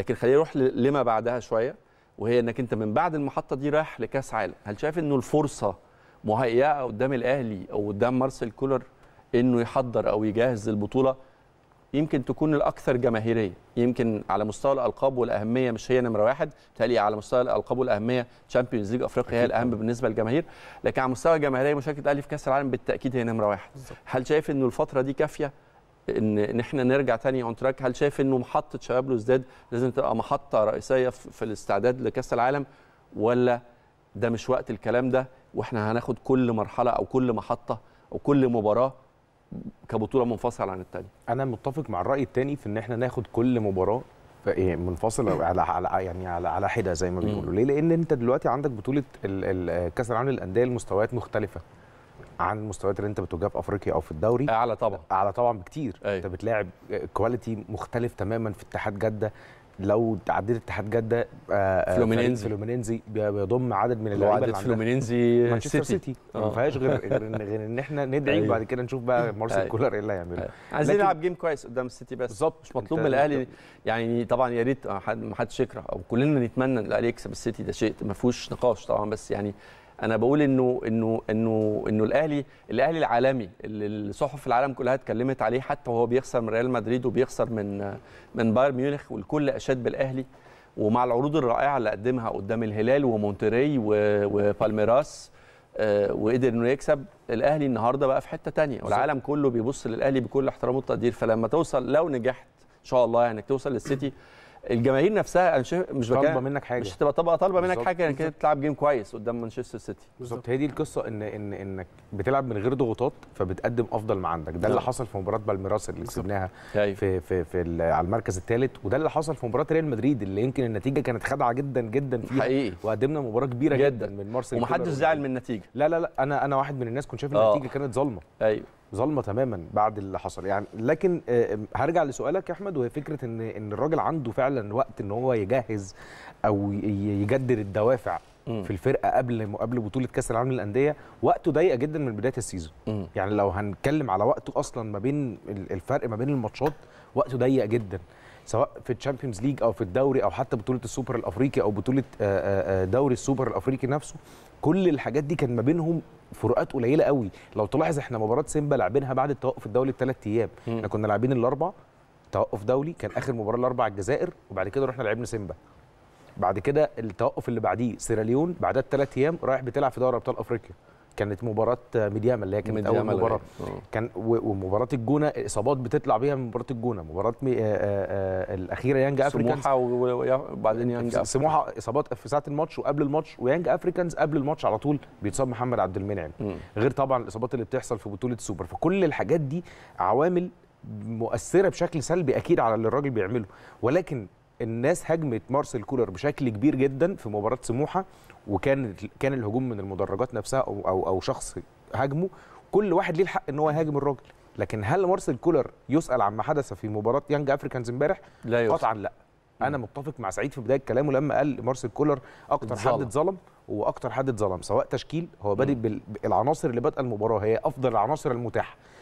لكن خلينا نروح لما بعدها شويه وهي انك انت من بعد المحطه دي رايح لكاس عالم هل شايف انه الفرصه مهيئه قدام الاهلي او قدام مارسيل كولر انه يحضر او يجهز البطوله يمكن تكون الاكثر جماهيريه يمكن على مستوى الالقاب والاهميه مش هي نمره واحد تالي على مستوى الالقاب والاهميه تشامبيونز ليج افريقيا هي الاهم بالنسبه للجماهير لكن على مستوى الجماهيريه مشاركه الاهلي في كاس العالم بالتاكيد هي نمره واحد هل شايف انه الفتره دي كافيه ان ان احنا نرجع تاني اون تراك هل شايف انه محطه شباب لوزداد لازم تبقى محطه رئيسيه في الاستعداد لكاس العالم ولا ده مش وقت الكلام ده واحنا هناخد كل مرحله او كل محطه او كل مباراه كبطوله منفصله عن الثانيه انا متفق مع الراي الثاني في ان احنا ناخد كل مباراه إيه، منفصله على على يعني على على حده زي ما بيقولوا ليه لان انت دلوقتي عندك بطوله كاس العالم للانديه المستويات مختلفه عن المستويات اللي انت بتواجهها في افريقيا او في الدوري اعلى طبعا اعلى طبعا بكتير أيوة. انت بتلاعب كواليتي مختلف تماما في اتحاد جده لو عديت اتحاد جده آه، آه، فلومينينزي فلومينينزي بيضم عدد من اللعيبه اللي فلومينينزي مانشستر سيتي آه. ما فيهاش غير غير ان احنا ندعي أيوه. وبعد كده نشوف بقى أيوة. مارسيل كولر ايه اللي هيعمله أيوة. عايزين نلعب جيم كويس قدام السيتي بس بالظبط مش مطلوب من الاهلي يعني طبعا يا ريت ما حدش يكره او كلنا نتمنى ان الاهلي يكسب السيتي ده شيء ما فيهوش نقاش طبعا بس يعني انا بقول انه انه انه انه الاهلي الاهلي العالمي اللي صحف العالم كلها اتكلمت عليه حتى وهو بيخسر من ريال مدريد وبيخسر من من بايرن ميونخ والكل اشاد بالاهلي ومع العروض الرائعه اللي قدمها قدام الهلال ومونتري وبالميراس آه، وقدر انه يكسب الاهلي النهارده بقى في حته تانية والعالم كله بيبص للاهلي بكل احترام والتقدير فلما توصل لو نجحت ان شاء الله يعني توصل للسيتي الجماهير نفسها انا مش طالبه منك حاجه مش هتبقى طالبه طالبه منك حاجه انك يعني تلعب جيم كويس قدام مانشستر سيتي بالظبط هي دي القصه ان ان انك بتلعب من غير ضغوطات فبتقدم افضل ما عندك ده اللي نعم. حصل في مباراه بالميراس اللي كسبناها أيوه. في في في على المركز الثالث وده اللي حصل في مباراه ريال مدريد اللي يمكن النتيجه كانت خادعه جدا جدا فيها حقيقي وقدمنا مباراه كبيره جدا, جدا من مارسيل ومحدش زعل من النتيجه لا لا لا انا انا واحد من الناس كنت شايف آه. النتيجه كانت ظالمه ايوه ظلمه تماما بعد اللي حصل يعني لكن آه، هرجع لسؤالك يا احمد وهي فكره ان ان الراجل عنده فعلا وقت ان هو يجهز او يجدد الدوافع في الفرقه قبل قبل بطوله كاس العالم للانديه وقته ضيقه جدا من بدايه السيزون يعني لو هنتكلم على وقته اصلا ما بين الفرق ما بين الماتشات وقته ضيق جدا سواء في الشامبيونز ليج او في الدوري او حتى بطوله السوبر الافريقي او بطوله آه، آه، دوري السوبر الافريقي نفسه كل الحاجات دي كان ما بينهم فروقات قليله قوي لو تلاحظ احنا مباراه سيمبا لاعبينها بعد التوقف الدولي بثلاث ايام احنا كنا لاعبين الاربع توقف دولي كان اخر مباراه الاربع الجزائر وبعد كده رحنا لعبنا سيمبا بعد كده التوقف اللي بعديه سيراليون بعدها بثلاث ايام رايح بتلعب في دوري ابطال افريقيا كانت مباراه ميدياما اللي هي كانت اول مباراه اه. كان ومباراه الجونه اصابات بتطلع بيها من مباراه الجونه مباراه مي... آآ آه، آآ آه، الاخيره يانج افريكانز سموحه وبعدين يانج أفريكانز. سموحه اصابات في ساعه الماتش وقبل الماتش ويانج افريكانز قبل الماتش على طول بيتصاب محمد عبد المنعم غير طبعا الاصابات اللي بتحصل في بطوله السوبر فكل الحاجات دي عوامل مؤثره بشكل سلبي اكيد على اللي الراجل بيعمله ولكن الناس هاجمت مارسيل كولر بشكل كبير جدا في مباراه سموحه وكان كان الهجوم من المدرجات نفسها او او, أو شخص هاجمه كل واحد ليه الحق ان هو يهاجم الراجل لكن هل مارسيل كولر يسال عما حدث في مباراه يانج افريكانز امبارح لا قطعا لا انا متفق مع سعيد في بدايه كلامه لما قال مارسيل كولر اكتر حد اتظلم واكتر حد اتظلم سواء تشكيل هو بادئ بالعناصر اللي بادئه المباراه هي افضل العناصر المتاحه